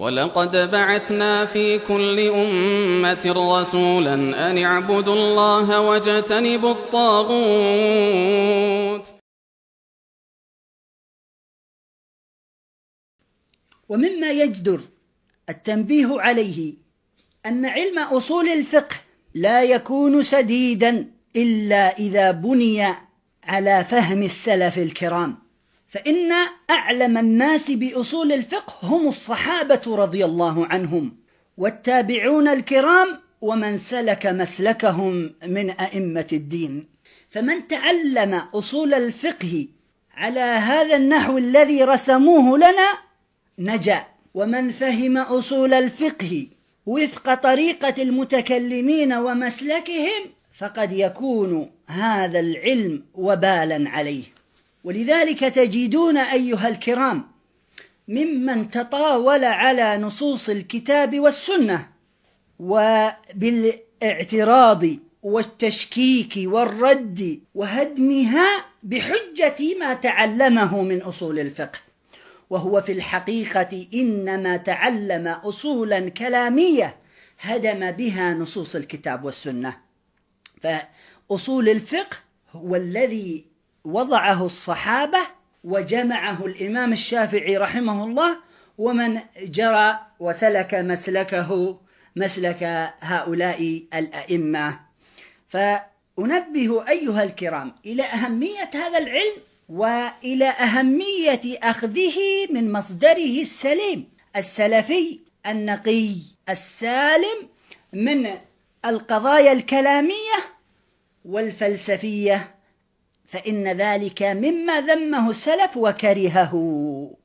ولقد بعثنا في كل أمة رسولا أن اعبدوا الله واجتنبوا الطاغوت ومما يجدر التنبيه عليه أن علم أصول الفقه لا يكون سديدا إلا إذا بني على فهم السلف الكرام فإن أعلم الناس بأصول الفقه هم الصحابة رضي الله عنهم والتابعون الكرام ومن سلك مسلكهم من أئمة الدين فمن تعلم أصول الفقه على هذا النحو الذي رسموه لنا نجا ومن فهم أصول الفقه وفق طريقة المتكلمين ومسلكهم فقد يكون هذا العلم وبالا عليه ولذلك تجدون أيها الكرام ممن تطاول على نصوص الكتاب والسنة وبالاعتراض والتشكيك والرد وهدمها بحجة ما تعلمه من أصول الفقه وهو في الحقيقة إنما تعلم أصولا كلامية هدم بها نصوص الكتاب والسنة فأصول الفقه هو الذي وضعه الصحابة وجمعه الإمام الشافعي رحمه الله ومن جرى وسلك مسلكه مسلك هؤلاء الأئمة فأنبه أيها الكرام إلى أهمية هذا العلم وإلى أهمية أخذه من مصدره السليم السلفي النقي السالم من القضايا الكلامية والفلسفية فإن ذلك مما ذمه السلف وكرهه